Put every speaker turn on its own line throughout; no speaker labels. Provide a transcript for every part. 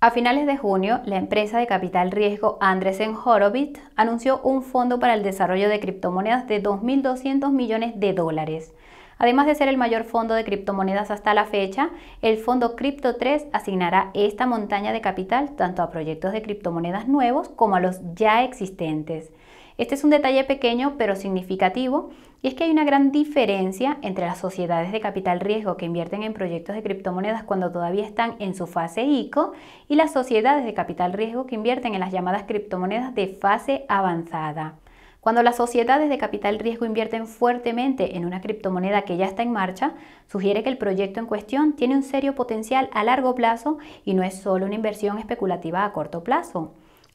A finales de junio, la empresa de capital riesgo Andresen Horowitz anunció un fondo para el desarrollo de criptomonedas de 2.200 millones de dólares. Además de ser el mayor fondo de criptomonedas hasta la fecha, el fondo Crypto 3 asignará esta montaña de capital tanto a proyectos de criptomonedas nuevos como a los ya existentes. Este es un detalle pequeño pero significativo y es que hay una gran diferencia entre las sociedades de capital riesgo que invierten en proyectos de criptomonedas cuando todavía están en su fase ICO y las sociedades de capital riesgo que invierten en las llamadas criptomonedas de fase avanzada. Cuando las sociedades de capital riesgo invierten fuertemente en una criptomoneda que ya está en marcha, sugiere que el proyecto en cuestión tiene un serio potencial a largo plazo y no es solo una inversión especulativa a corto plazo.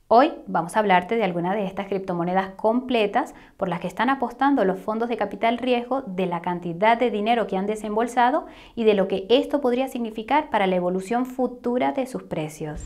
Hoy vamos a hablarte de algunas de estas criptomonedas completas por las que están apostando los fondos de capital riesgo, de la cantidad de dinero que han desembolsado y de lo que esto podría significar para la evolución futura de sus precios.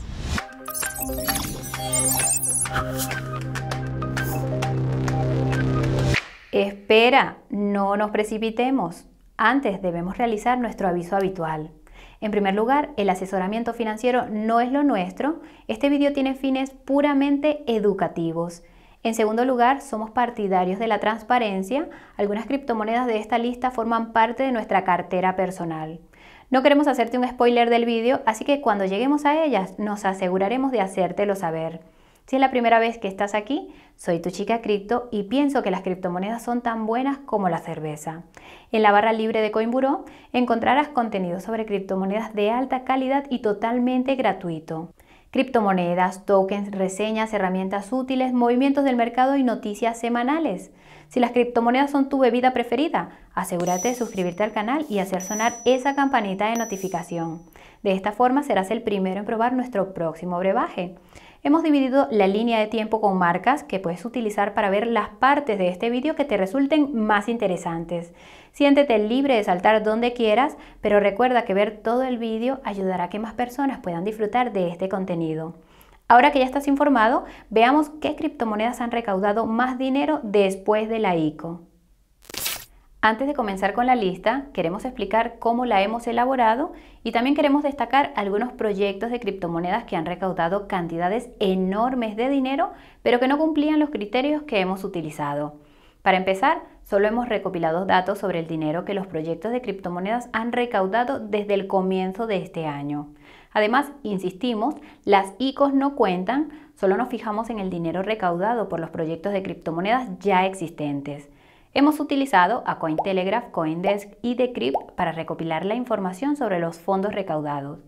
Espera, no nos precipitemos. Antes debemos realizar nuestro aviso habitual. En primer lugar, el asesoramiento financiero no es lo nuestro. Este video tiene fines puramente educativos. En segundo lugar, somos partidarios de la transparencia. Algunas criptomonedas de esta lista forman parte de nuestra cartera personal. No queremos hacerte un spoiler del vídeo, así que cuando lleguemos a ellas nos aseguraremos de hacértelo saber. Si es la primera vez que estás aquí, soy tu chica cripto y pienso que las criptomonedas son tan buenas como la cerveza. En la barra libre de Coinburó encontrarás contenido sobre criptomonedas de alta calidad y totalmente gratuito. Criptomonedas, tokens, reseñas, herramientas útiles, movimientos del mercado y noticias semanales. Si las criptomonedas son tu bebida preferida, asegúrate de suscribirte al canal y hacer sonar esa campanita de notificación. De esta forma serás el primero en probar nuestro próximo brebaje. Hemos dividido la línea de tiempo con marcas que puedes utilizar para ver las partes de este vídeo que te resulten más interesantes. Siéntete libre de saltar donde quieras, pero recuerda que ver todo el vídeo ayudará a que más personas puedan disfrutar de este contenido. Ahora que ya estás informado, veamos qué criptomonedas han recaudado más dinero después de la ICO. Antes de comenzar con la lista, queremos explicar cómo la hemos elaborado y también queremos destacar algunos proyectos de criptomonedas que han recaudado cantidades enormes de dinero, pero que no cumplían los criterios que hemos utilizado. Para empezar, solo hemos recopilado datos sobre el dinero que los proyectos de criptomonedas han recaudado desde el comienzo de este año. Además, insistimos, las ICOs no cuentan, solo nos fijamos en el dinero recaudado por los proyectos de criptomonedas ya existentes. Hemos utilizado a Cointelegraph, Coindesk y Decrypt para recopilar la información sobre los fondos recaudados.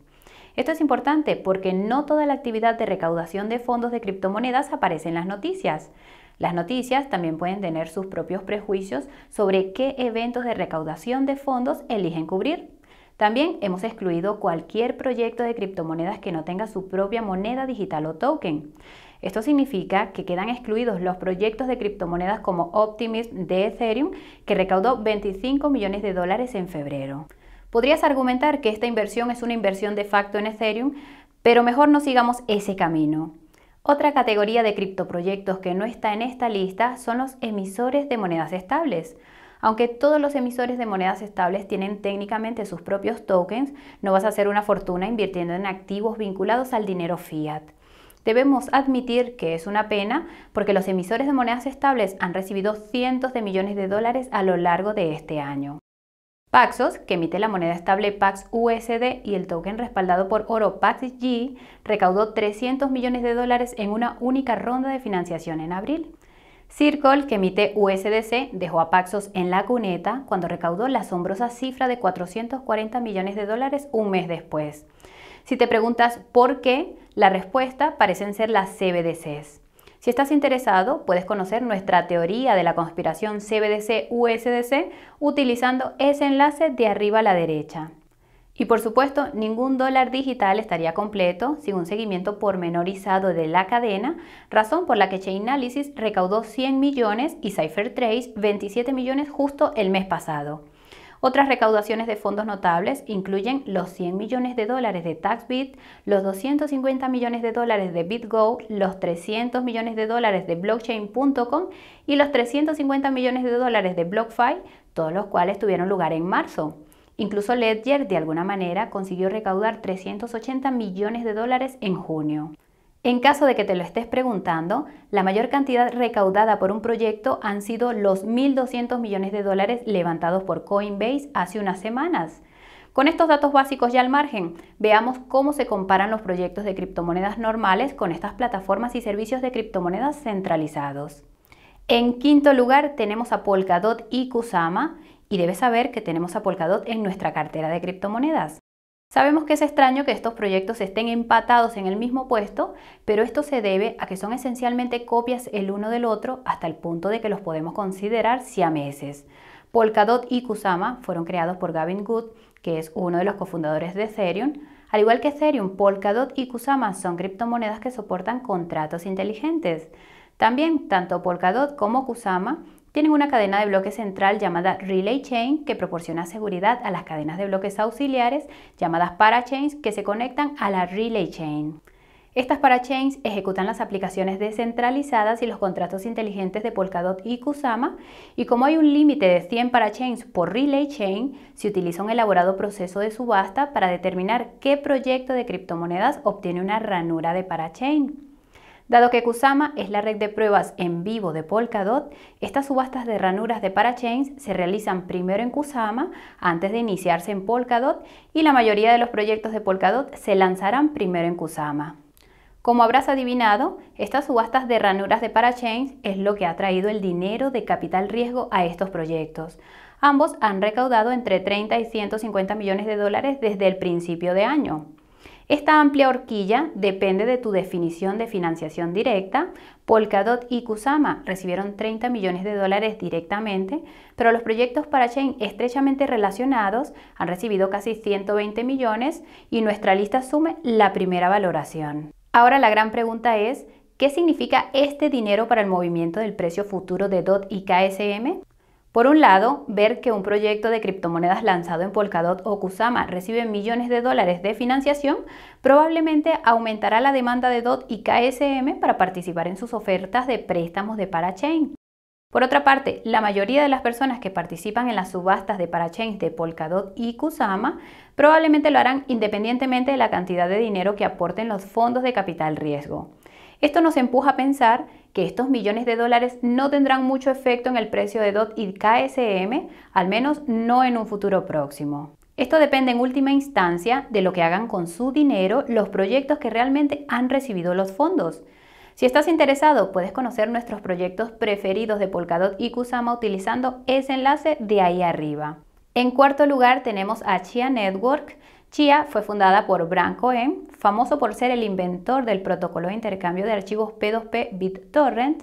Esto es importante porque no toda la actividad de recaudación de fondos de criptomonedas aparece en las noticias. Las noticias también pueden tener sus propios prejuicios sobre qué eventos de recaudación de fondos eligen cubrir. También hemos excluido cualquier proyecto de criptomonedas que no tenga su propia moneda digital o token. Esto significa que quedan excluidos los proyectos de criptomonedas como Optimism de Ethereum, que recaudó 25 millones de dólares en febrero. Podrías argumentar que esta inversión es una inversión de facto en Ethereum, pero mejor no sigamos ese camino. Otra categoría de criptoproyectos que no está en esta lista son los emisores de monedas estables. Aunque todos los emisores de monedas estables tienen técnicamente sus propios tokens, no vas a hacer una fortuna invirtiendo en activos vinculados al dinero fiat. Debemos admitir que es una pena porque los emisores de monedas estables han recibido cientos de millones de dólares a lo largo de este año. Paxos, que emite la moneda estable Pax USD y el token respaldado por oro PAXG, recaudó 300 millones de dólares en una única ronda de financiación en abril. Circle, que emite USDC, dejó a Paxos en la cuneta cuando recaudó la asombrosa cifra de 440 millones de dólares un mes después. Si te preguntas por qué, la respuesta parecen ser las CBDCs. Si estás interesado, puedes conocer nuestra teoría de la conspiración CBDC-USDC utilizando ese enlace de arriba a la derecha. Y por supuesto, ningún dólar digital estaría completo sin un seguimiento pormenorizado de la cadena, razón por la que Chainalysis recaudó 100 millones y CipherTrace 27 millones justo el mes pasado. Otras recaudaciones de fondos notables incluyen los 100 millones de dólares de TaxBit, los 250 millones de dólares de BitGo, los 300 millones de dólares de blockchain.com y los 350 millones de dólares de BlockFi, todos los cuales tuvieron lugar en marzo. Incluso Ledger, de alguna manera, consiguió recaudar 380 millones de dólares en junio. En caso de que te lo estés preguntando, la mayor cantidad recaudada por un proyecto han sido los 1.200 millones de dólares levantados por Coinbase hace unas semanas. Con estos datos básicos ya al margen, veamos cómo se comparan los proyectos de criptomonedas normales con estas plataformas y servicios de criptomonedas centralizados. En quinto lugar tenemos a Polkadot y Kusama y debes saber que tenemos a Polkadot en nuestra cartera de criptomonedas. Sabemos que es extraño que estos proyectos estén empatados en el mismo puesto, pero esto se debe a que son esencialmente copias el uno del otro hasta el punto de que los podemos considerar siameses. Polkadot y Kusama fueron creados por Gavin Good, que es uno de los cofundadores de Ethereum. Al igual que Ethereum, Polkadot y Kusama son criptomonedas que soportan contratos inteligentes. También tanto Polkadot como Kusama tienen una cadena de bloques central llamada Relay Chain que proporciona seguridad a las cadenas de bloques auxiliares llamadas parachains que se conectan a la Relay Chain. Estas parachains ejecutan las aplicaciones descentralizadas y los contratos inteligentes de Polkadot y Kusama, y como hay un límite de 100 parachains por relay chain, se utiliza un elaborado proceso de subasta para determinar qué proyecto de criptomonedas obtiene una ranura de parachain. Dado que Kusama es la red de pruebas en vivo de Polkadot, estas subastas de ranuras de parachains se realizan primero en Kusama antes de iniciarse en Polkadot y la mayoría de los proyectos de Polkadot se lanzarán primero en Kusama. Como habrás adivinado, estas subastas de ranuras de parachains es lo que ha traído el dinero de capital riesgo a estos proyectos. Ambos han recaudado entre 30 y 150 millones de dólares desde el principio de año. Esta amplia horquilla depende de tu definición de financiación directa. Polkadot y Kusama recibieron 30 millones de dólares directamente, pero los proyectos chain estrechamente relacionados han recibido casi 120 millones y nuestra lista asume la primera valoración. Ahora la gran pregunta es, ¿Qué significa este dinero para el movimiento del precio futuro de DOT y KSM? Por un lado, ver que un proyecto de criptomonedas lanzado en Polkadot o Kusama recibe millones de dólares de financiación probablemente aumentará la demanda de DOT y KSM para participar en sus ofertas de préstamos de Parachain. Por otra parte, la mayoría de las personas que participan en las subastas de parachain de Polkadot y Kusama probablemente lo harán independientemente de la cantidad de dinero que aporten los fondos de capital riesgo. Esto nos empuja a pensar que estos millones de dólares no tendrán mucho efecto en el precio de DOT y KSM, al menos no en un futuro próximo. Esto depende en última instancia de lo que hagan con su dinero los proyectos que realmente han recibido los fondos. Si estás interesado, puedes conocer nuestros proyectos preferidos de Polkadot y Kusama utilizando ese enlace de ahí arriba. En cuarto lugar tenemos a Chia Network, Chia fue fundada por Bran Cohen, famoso por ser el inventor del protocolo de intercambio de archivos P2P BitTorrent.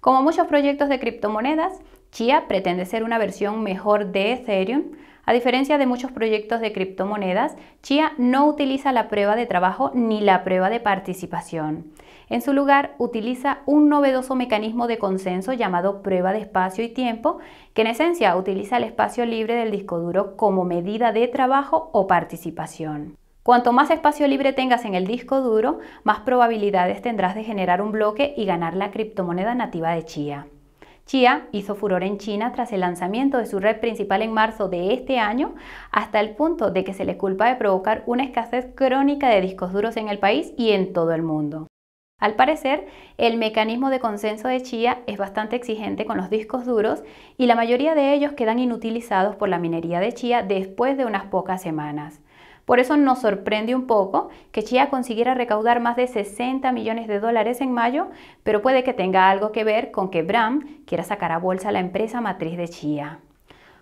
Como muchos proyectos de criptomonedas, Chia pretende ser una versión mejor de Ethereum. A diferencia de muchos proyectos de criptomonedas, Chia no utiliza la prueba de trabajo ni la prueba de participación. En su lugar, utiliza un novedoso mecanismo de consenso llamado prueba de espacio y tiempo, que en esencia utiliza el espacio libre del disco duro como medida de trabajo o participación. Cuanto más espacio libre tengas en el disco duro, más probabilidades tendrás de generar un bloque y ganar la criptomoneda nativa de Chia. Chia hizo furor en China tras el lanzamiento de su red principal en marzo de este año, hasta el punto de que se le culpa de provocar una escasez crónica de discos duros en el país y en todo el mundo. Al parecer, el mecanismo de consenso de Chia es bastante exigente con los discos duros y la mayoría de ellos quedan inutilizados por la minería de Chia después de unas pocas semanas. Por eso nos sorprende un poco que Chia consiguiera recaudar más de 60 millones de dólares en mayo, pero puede que tenga algo que ver con que Bram quiera sacar a bolsa la empresa matriz de Chia.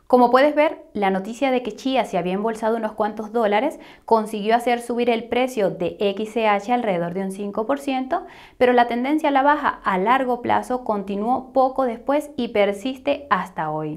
Como puedes ver, la noticia de que Chia se había embolsado unos cuantos dólares consiguió hacer subir el precio de XCH alrededor de un 5%, pero la tendencia a la baja a largo plazo continuó poco después y persiste hasta hoy.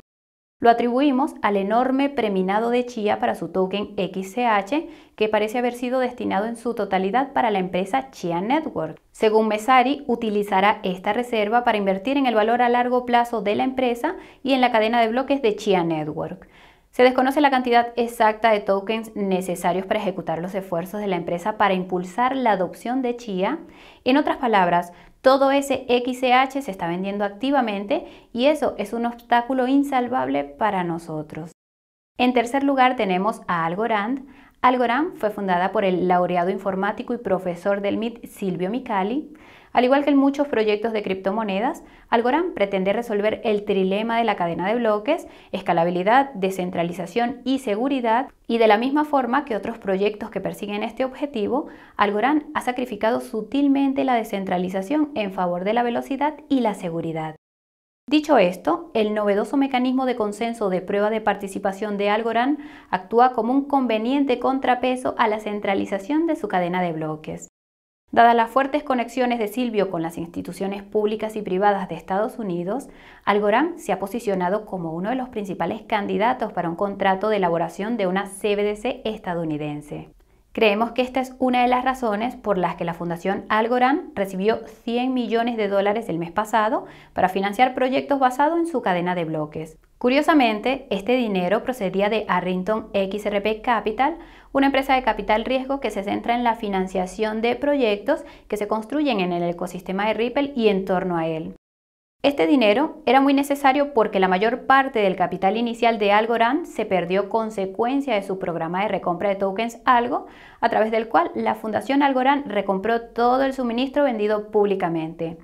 Lo atribuimos al enorme preminado de Chia para su token XCH, que parece haber sido destinado en su totalidad para la empresa Chia Network. Según Messari, utilizará esta reserva para invertir en el valor a largo plazo de la empresa y en la cadena de bloques de Chia Network. Se desconoce la cantidad exacta de tokens necesarios para ejecutar los esfuerzos de la empresa para impulsar la adopción de Chia. En otras palabras, todo ese XCH se está vendiendo activamente y eso es un obstáculo insalvable para nosotros. En tercer lugar tenemos a Algorand. Algorand fue fundada por el laureado informático y profesor del MIT Silvio Micali. Al igual que en muchos proyectos de criptomonedas, Algorand pretende resolver el trilema de la cadena de bloques, escalabilidad, descentralización y seguridad, y de la misma forma que otros proyectos que persiguen este objetivo, Algorand ha sacrificado sutilmente la descentralización en favor de la velocidad y la seguridad. Dicho esto, el novedoso mecanismo de consenso de prueba de participación de Algorand actúa como un conveniente contrapeso a la centralización de su cadena de bloques. Dadas las fuertes conexiones de Silvio con las instituciones públicas y privadas de Estados Unidos, Algorand se ha posicionado como uno de los principales candidatos para un contrato de elaboración de una CBDC estadounidense. Creemos que esta es una de las razones por las que la Fundación Algorand recibió 100 millones de dólares el mes pasado para financiar proyectos basados en su cadena de bloques. Curiosamente, este dinero procedía de Arrington XRP Capital, una empresa de capital riesgo que se centra en la financiación de proyectos que se construyen en el ecosistema de Ripple y en torno a él. Este dinero era muy necesario porque la mayor parte del capital inicial de Algorand se perdió consecuencia de su programa de recompra de tokens Algo, a través del cual la Fundación Algorand recompró todo el suministro vendido públicamente.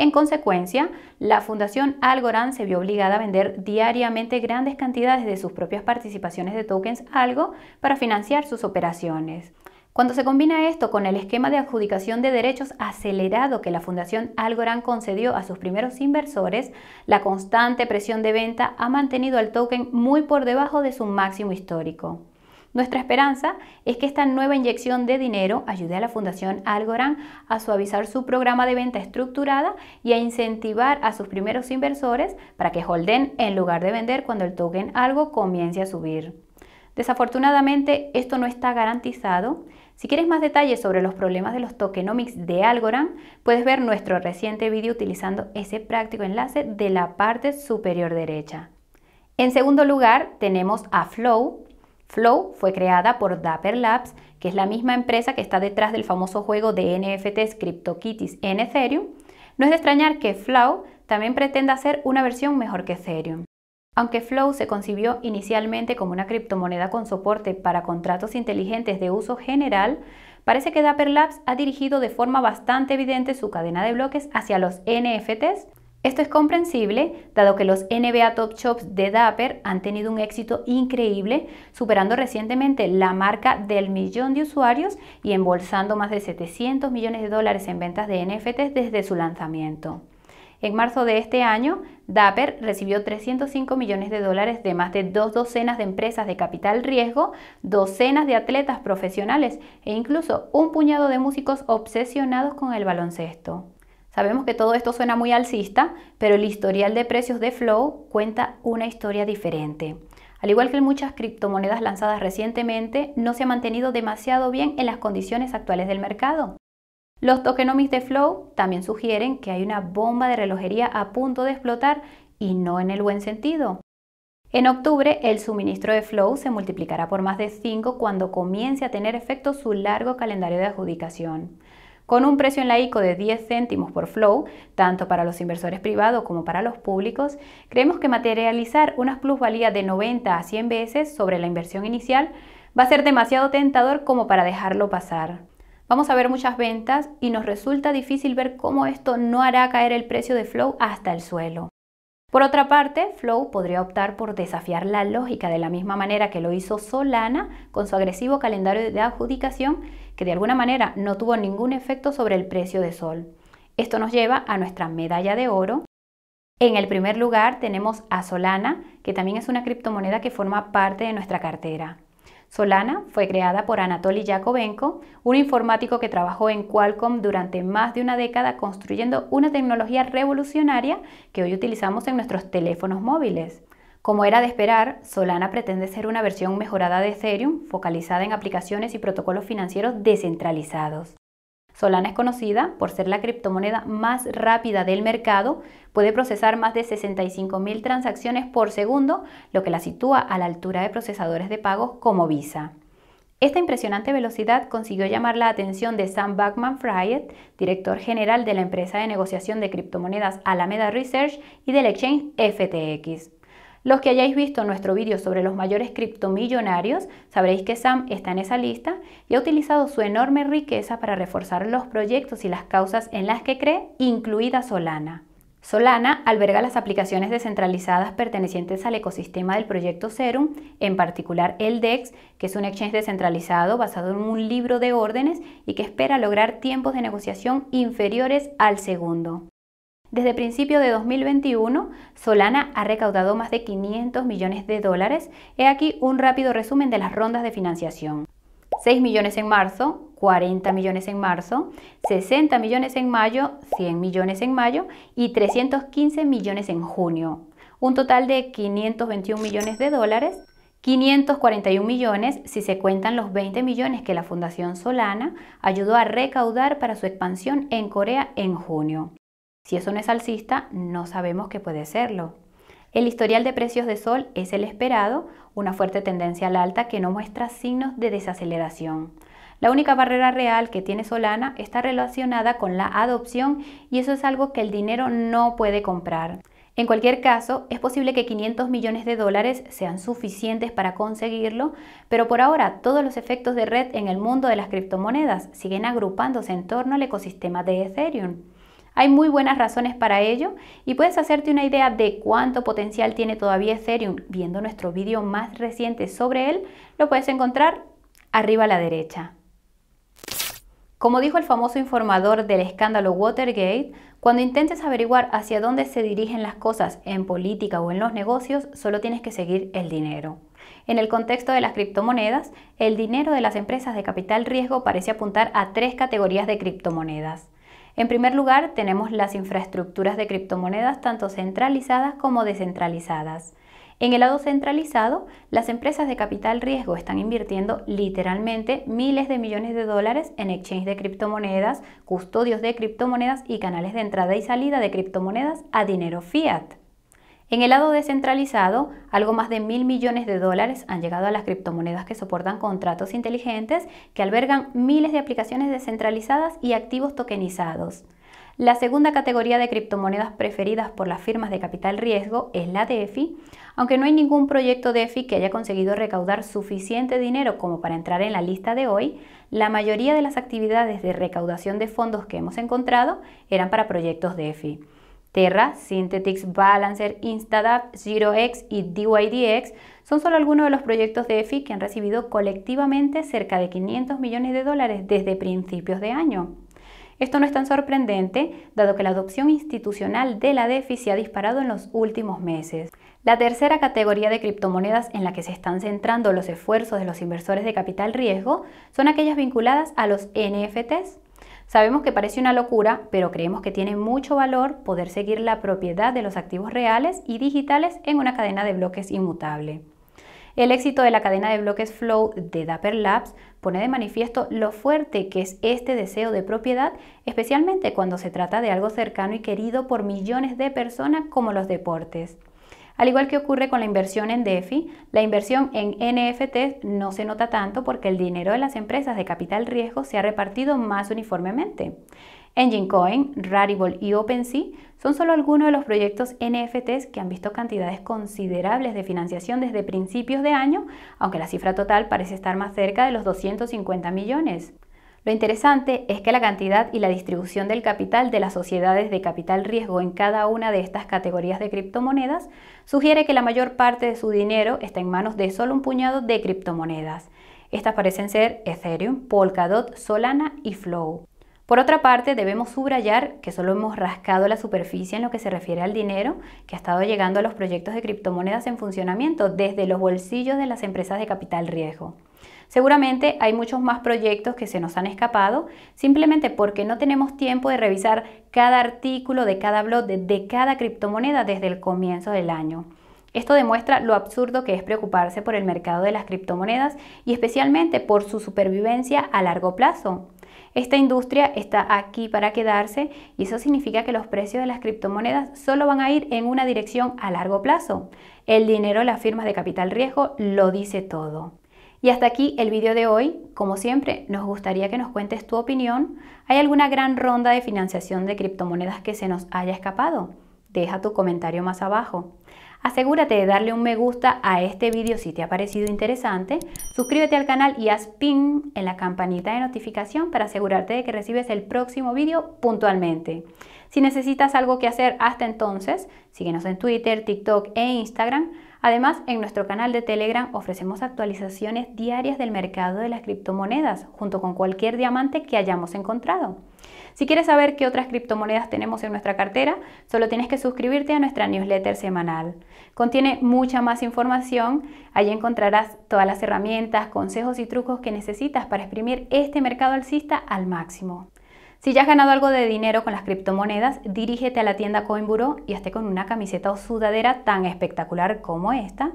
En consecuencia, la Fundación Algorand se vio obligada a vender diariamente grandes cantidades de sus propias participaciones de tokens Algo para financiar sus operaciones. Cuando se combina esto con el esquema de adjudicación de derechos acelerado que la Fundación Algorand concedió a sus primeros inversores, la constante presión de venta ha mantenido al token muy por debajo de su máximo histórico. Nuestra esperanza es que esta nueva inyección de dinero ayude a la Fundación Algorand a suavizar su programa de venta estructurada y a incentivar a sus primeros inversores para que holden en lugar de vender cuando el token algo comience a subir. Desafortunadamente, esto no está garantizado. Si quieres más detalles sobre los problemas de los tokenomics de Algorand, puedes ver nuestro reciente vídeo utilizando ese práctico enlace de la parte superior derecha. En segundo lugar, tenemos a Flow, Flow fue creada por Dapper Labs, que es la misma empresa que está detrás del famoso juego de NFTs CryptoKitties en Ethereum. No es de extrañar que Flow también pretenda ser una versión mejor que Ethereum. Aunque Flow se concibió inicialmente como una criptomoneda con soporte para contratos inteligentes de uso general, parece que Dapper Labs ha dirigido de forma bastante evidente su cadena de bloques hacia los NFTs, esto es comprensible, dado que los NBA Top Shops de Dapper han tenido un éxito increíble, superando recientemente la marca del millón de usuarios y embolsando más de 700 millones de dólares en ventas de NFTs desde su lanzamiento. En marzo de este año, Dapper recibió 305 millones de dólares de más de dos docenas de empresas de capital riesgo, docenas de atletas profesionales e incluso un puñado de músicos obsesionados con el baloncesto. Sabemos que todo esto suena muy alcista, pero el historial de precios de Flow cuenta una historia diferente. Al igual que en muchas criptomonedas lanzadas recientemente, no se ha mantenido demasiado bien en las condiciones actuales del mercado. Los tokenomics de Flow también sugieren que hay una bomba de relojería a punto de explotar y no en el buen sentido. En octubre, el suministro de Flow se multiplicará por más de 5 cuando comience a tener efecto su largo calendario de adjudicación con un precio en la ICO de 10 céntimos por flow, tanto para los inversores privados como para los públicos, creemos que materializar unas plusvalías de 90 a 100 veces sobre la inversión inicial va a ser demasiado tentador como para dejarlo pasar. Vamos a ver muchas ventas y nos resulta difícil ver cómo esto no hará caer el precio de flow hasta el suelo. Por otra parte, Flow podría optar por desafiar la lógica de la misma manera que lo hizo Solana con su agresivo calendario de adjudicación que de alguna manera no tuvo ningún efecto sobre el precio de Sol. Esto nos lleva a nuestra medalla de oro. En el primer lugar tenemos a Solana, que también es una criptomoneda que forma parte de nuestra cartera. Solana fue creada por Anatoly Yakovenko, un informático que trabajó en Qualcomm durante más de una década construyendo una tecnología revolucionaria que hoy utilizamos en nuestros teléfonos móviles. Como era de esperar, Solana pretende ser una versión mejorada de Ethereum focalizada en aplicaciones y protocolos financieros descentralizados. Solana es conocida por ser la criptomoneda más rápida del mercado, puede procesar más de 65.000 transacciones por segundo, lo que la sitúa a la altura de procesadores de pagos como Visa. Esta impresionante velocidad consiguió llamar la atención de Sam Backman Fried, director general de la empresa de negociación de criptomonedas Alameda Research y del exchange FTX. Los que hayáis visto nuestro vídeo sobre los mayores criptomillonarios sabréis que Sam está en esa lista y ha utilizado su enorme riqueza para reforzar los proyectos y las causas en las que cree, incluida Solana. Solana alberga las aplicaciones descentralizadas pertenecientes al ecosistema del proyecto Serum, en particular el DEX, que es un exchange descentralizado basado en un libro de órdenes y que espera lograr tiempos de negociación inferiores al segundo. Desde principios de 2021, Solana ha recaudado más de 500 millones de dólares. He aquí un rápido resumen de las rondas de financiación. 6 millones en marzo, 40 millones en marzo, 60 millones en mayo, 100 millones en mayo y 315 millones en junio. Un total de 521 millones de dólares, 541 millones si se cuentan los 20 millones que la Fundación Solana ayudó a recaudar para su expansión en Corea en junio. Si eso no es alcista, no sabemos que puede serlo. El historial de precios de sol es el esperado, una fuerte tendencia al alta que no muestra signos de desaceleración. La única barrera real que tiene Solana está relacionada con la adopción y eso es algo que el dinero no puede comprar. En cualquier caso, es posible que 500 millones de dólares sean suficientes para conseguirlo, pero por ahora todos los efectos de red en el mundo de las criptomonedas siguen agrupándose en torno al ecosistema de Ethereum. Hay muy buenas razones para ello y puedes hacerte una idea de cuánto potencial tiene todavía Ethereum viendo nuestro vídeo más reciente sobre él, lo puedes encontrar arriba a la derecha. Como dijo el famoso informador del escándalo Watergate, cuando intentes averiguar hacia dónde se dirigen las cosas en política o en los negocios, solo tienes que seguir el dinero. En el contexto de las criptomonedas, el dinero de las empresas de capital riesgo parece apuntar a tres categorías de criptomonedas. En primer lugar, tenemos las infraestructuras de criptomonedas tanto centralizadas como descentralizadas. En el lado centralizado, las empresas de capital riesgo están invirtiendo literalmente miles de millones de dólares en exchanges de criptomonedas, custodios de criptomonedas y canales de entrada y salida de criptomonedas a dinero fiat. En el lado descentralizado, algo más de mil millones de dólares han llegado a las criptomonedas que soportan contratos inteligentes que albergan miles de aplicaciones descentralizadas y activos tokenizados. La segunda categoría de criptomonedas preferidas por las firmas de capital riesgo es la DeFi, aunque no hay ningún proyecto DeFi que haya conseguido recaudar suficiente dinero como para entrar en la lista de hoy, la mayoría de las actividades de recaudación de fondos que hemos encontrado eran para proyectos DeFi. Terra, Synthetix, Balancer, Instadap, ZeroX y DYDX son solo algunos de los proyectos de EFI que han recibido colectivamente cerca de 500 millones de dólares desde principios de año. Esto no es tan sorprendente, dado que la adopción institucional de la DeFi se ha disparado en los últimos meses. La tercera categoría de criptomonedas en la que se están centrando los esfuerzos de los inversores de capital riesgo son aquellas vinculadas a los NFTs. Sabemos que parece una locura, pero creemos que tiene mucho valor poder seguir la propiedad de los activos reales y digitales en una cadena de bloques inmutable. El éxito de la cadena de bloques Flow de Dapper Labs pone de manifiesto lo fuerte que es este deseo de propiedad, especialmente cuando se trata de algo cercano y querido por millones de personas como los deportes. Al igual que ocurre con la inversión en DeFi, la inversión en NFT no se nota tanto porque el dinero de las empresas de capital riesgo se ha repartido más uniformemente. EngineCoin, Rarible y OpenSea son solo algunos de los proyectos NFTs que han visto cantidades considerables de financiación desde principios de año, aunque la cifra total parece estar más cerca de los 250 millones. Lo interesante es que la cantidad y la distribución del capital de las sociedades de capital riesgo en cada una de estas categorías de criptomonedas sugiere que la mayor parte de su dinero está en manos de solo un puñado de criptomonedas. Estas parecen ser Ethereum, Polkadot, Solana y Flow. Por otra parte, debemos subrayar que solo hemos rascado la superficie en lo que se refiere al dinero que ha estado llegando a los proyectos de criptomonedas en funcionamiento desde los bolsillos de las empresas de capital riesgo. Seguramente hay muchos más proyectos que se nos han escapado simplemente porque no tenemos tiempo de revisar cada artículo de cada blog de, cada criptomoneda desde el comienzo del año. Esto demuestra lo absurdo que es preocuparse por el mercado de las criptomonedas y especialmente por su supervivencia a largo plazo. Esta industria está aquí para quedarse y eso significa que los precios de las criptomonedas solo van a ir en una dirección a largo plazo. El dinero de las firmas de capital riesgo lo dice todo. Y hasta aquí el vídeo de hoy. Como siempre, nos gustaría que nos cuentes tu opinión. ¿Hay alguna gran ronda de financiación de criptomonedas que se nos haya escapado? Deja tu comentario más abajo. Asegúrate de darle un me gusta a este vídeo si te ha parecido interesante. Suscríbete al canal y haz ping en la campanita de notificación para asegurarte de que recibes el próximo vídeo puntualmente. Si necesitas algo que hacer hasta entonces, síguenos en Twitter, TikTok e Instagram Además, en nuestro canal de Telegram ofrecemos actualizaciones diarias del mercado de las criptomonedas, junto con cualquier diamante que hayamos encontrado. Si quieres saber qué otras criptomonedas tenemos en nuestra cartera, solo tienes que suscribirte a nuestra newsletter semanal. Contiene mucha más información, allí encontrarás todas las herramientas, consejos y trucos que necesitas para exprimir este mercado alcista al máximo. Si ya has ganado algo de dinero con las criptomonedas, dirígete a la tienda Coinburo y esté con una camiseta o sudadera tan espectacular como esta.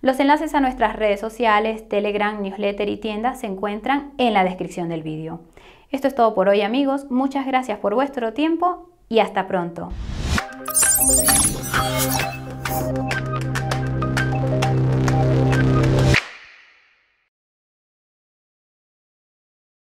Los enlaces a nuestras redes sociales, Telegram, newsletter y tienda se encuentran en la descripción del vídeo. Esto es todo por hoy amigos, muchas gracias por vuestro tiempo y hasta pronto.